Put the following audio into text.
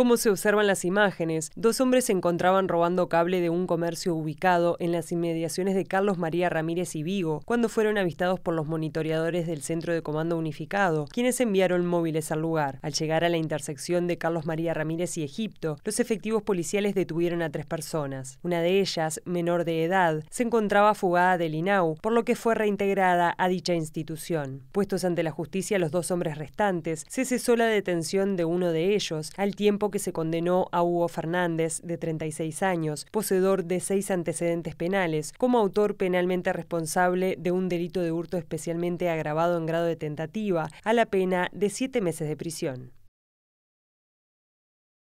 Como se observan las imágenes, dos hombres se encontraban robando cable de un comercio ubicado en las inmediaciones de Carlos María Ramírez y Vigo cuando fueron avistados por los monitoreadores del Centro de Comando Unificado, quienes enviaron móviles al lugar. Al llegar a la intersección de Carlos María Ramírez y Egipto, los efectivos policiales detuvieron a tres personas. Una de ellas, menor de edad, se encontraba fugada del INAU, por lo que fue reintegrada a dicha institución. Puestos ante la justicia los dos hombres restantes, se cesó la detención de uno de ellos, al tiempo que se condenó a Hugo Fernández, de 36 años, poseedor de seis antecedentes penales, como autor penalmente responsable de un delito de hurto especialmente agravado en grado de tentativa, a la pena de siete meses de prisión.